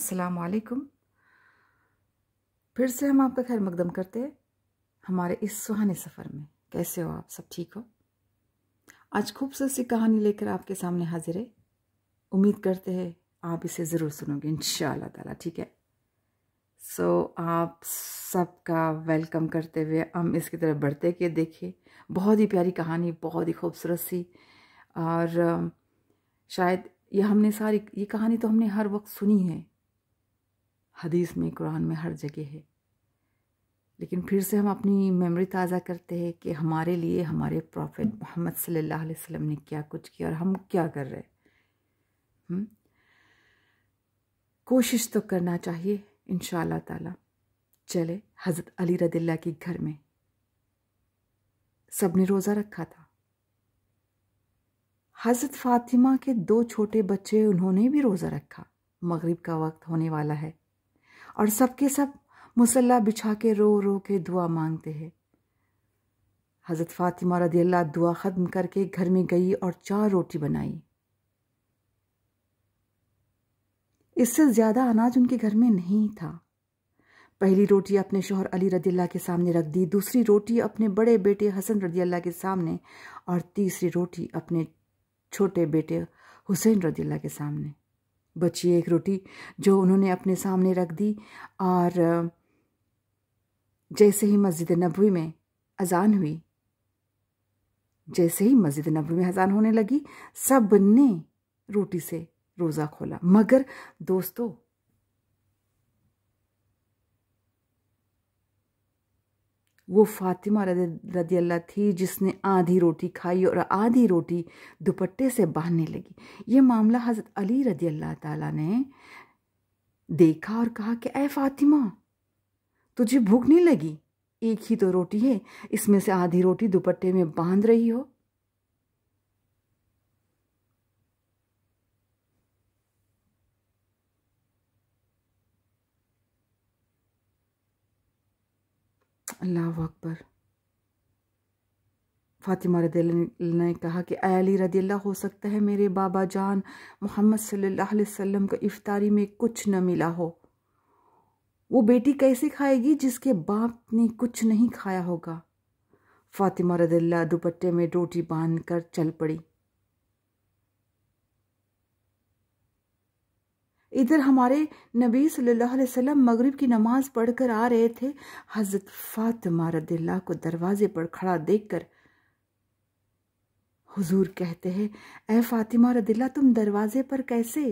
असलकुम फिर से हम आपका खैर मकदम करते हैं हमारे इस सुहाने सफ़र में कैसे हो आप सब ठीक हो आज खूबसूरत सी कहानी लेकर आपके सामने हाजिर है उम्मीद करते हैं आप इसे ज़रूर सुनोगे इन ताला ठीक है सो so, आप सबका वेलकम करते हुए हम इसकी तरफ बढ़ते के देखें बहुत ही प्यारी कहानी बहुत ही खूबसूरत सी और शायद ये हमने सारी ये कहानी तो हमने हर वक्त सुनी है हदीस में कुरान में हर जगह है लेकिन फिर से हम अपनी मेमोरी ताज़ा करते हैं कि हमारे लिए हमारे प्रॉफिट मोहम्मद सल्लल्लाहु अलैहि वसल्लम ने क्या कुछ किया और हम क्या कर रहे हैं कोशिश तो करना चाहिए इन ताला चले हज़रत अली रदिल्ला के घर में सब ने रोज़ा रखा था हज़रत फातिमा के दो छोटे बच्चे उन्होंने भी रोज़ा रखा मगरिब का वक्त होने वाला है और सबके सब मुसल्ला बिछा के रो रो के दुआ मांगते हैं हज़रत फातिमा रदी अल्लाह दुआ ख़त्म करके घर में गई और चार रोटी बनाई इससे ज़्यादा अनाज उनके घर में नहीं था पहली रोटी अपने शोहर अली रदी अल्लाह के सामने रख दी दूसरी रोटी अपने बड़े बेटे हसन रदी अल्लाह के सामने और तीसरी रोटी अपने छोटे बेटे हुसैन रदी अल्लाह के सामने बची एक रोटी जो उन्होंने अपने सामने रख दी और जैसे ही मस्जिद नबवी में अजान हुई जैसे ही मस्जिद नबी में अजान होने लगी सब ने रोटी से रोज़ा खोला मगर दोस्तों वो फातिमा रदी अल्लाह थी जिसने आधी रोटी खाई और आधी रोटी दुपट्टे से बांधने लगी ये मामला हज़रत अली रदी अल्लाह ताला ने देखा और कहा कि ए फातिमा तुझे भूख नहीं लगी एक ही तो रोटी है इसमें से आधी रोटी दुपट्टे में बांध रही हो अल्लाह अकबर फ़ातिमा रद ने कहा कि अली रदी हो सकता है मेरे बाबा जान मोहम्मद सल्लल्लाहु अलैहि वसल्लम को इफ्तारी में कुछ न मिला हो वो बेटी कैसे खाएगी जिसके बाप ने कुछ नहीं खाया होगा फ़ातिमा रदल्ला दुपट्टे में रोटी बांधकर कर चल पड़ी इधर हमारे नबी सल्लल्लाहु अलैहि वसल्लम मगरिब की नमाज पढ़कर आ रहे थे हज़रत फातिमा रदिल्ला को दरवाजे पर खड़ा देखकर हुजूर कहते हैं ए फातिमा रदिल्ला तुम दरवाजे पर कैसे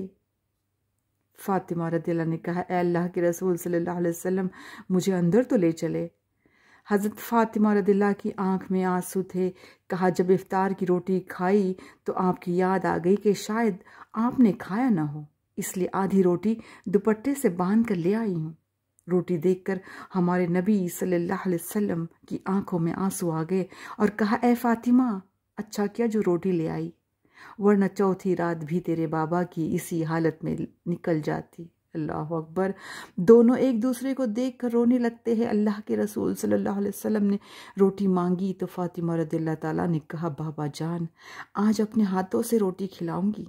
फातिमा रदिल्ला ने कहा ए अल्लाह के रसूल सल्लल्लाहु अलैहि वसल्लम मुझे अंदर तो ले चले हज़रत फ़ातिमा रदिल्ला की आंख में आंसू थे कहा जब इफ्तार की रोटी खाई तो आपकी याद आ गई कि शायद आपने खाया ना हो इसलिए आधी रोटी दुपट्टे से बांध कर ले आई हूँ रोटी देखकर हमारे नबी सल्लल्लाहु अलैहि वसल्लम की आंखों में आंसू आ गए और कहा ए फातिमा अच्छा किया जो रोटी ले आई वरना चौथी रात भी तेरे बाबा की इसी हालत में निकल जाती अल्लाह अकबर दोनों एक दूसरे को देख कर रोने लगते हैं अल्लाह के रसूल सल्लल्लाहु अलैहि वसल्लम ने रोटी मांगी तो फातिमा रदील्ला ताला ने कहा बाबा जान आज अपने हाथों से रोटी खिलाऊंगी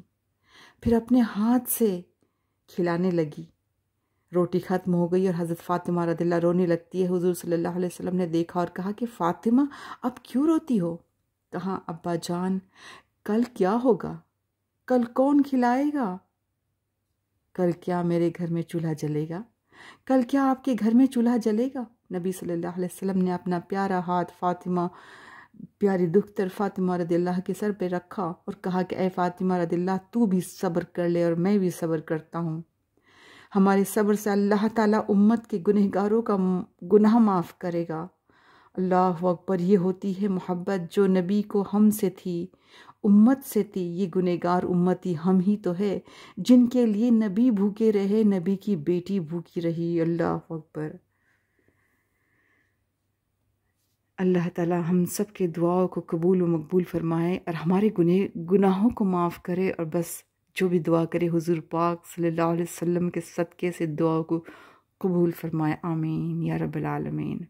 फिर अपने हाथ से खिलाने लगी रोटी ख़त्म हो गई और हज़रत फ़ातिमा रदिल्ला रोने लगती है हुजूर सल्लल्लाहु अलैहि वसल्लम ने देखा और कहा कि फ़ातिमा अब क्यों रोती हो कहा अब्बा जान कल क्या होगा कल कौन खिलाएगा कल क्या मेरे घर में चूल्हा जलेगा कल क्या आपके घर में चूल्हा जलेगा नबी सल्लल्लाहु अलैहि वसल्लम ने अपना प्यारा हाथ फ़ातिमा प्यारी दुख्तर फातिमा रदिल्ला के सर पे रखा और कहा कि ए फातिमा रदिल्ला तू भी सब्र कर ले और मैं भी सब्र करता हूँ हमारे सब्र से अल्लाह ताला उम्मत के गुनहगारों का गुनाह माफ़ करेगा अल्लाह अकबर ये होती है मोहब्बत जो नबी को हम से थी उम्मत से थी ये गुनहगार उम्मती हम ही तो है जिनके लिए नबी भूखे रहे नबी की बेटी भूखी रही अल्लाह अकबर अल्लाह ताला हम सब के दुआओं को कबूल व मकबूल फरमाए और हमारे गुने गुनाहों को माफ़ करे और बस जो भी दुआ करे हुजूर पाक सल्लल्लाहु अलैहि वसल्लम के सदक़े से दुआ को कबूल फरमाए आमीन या रब्बल आलमीन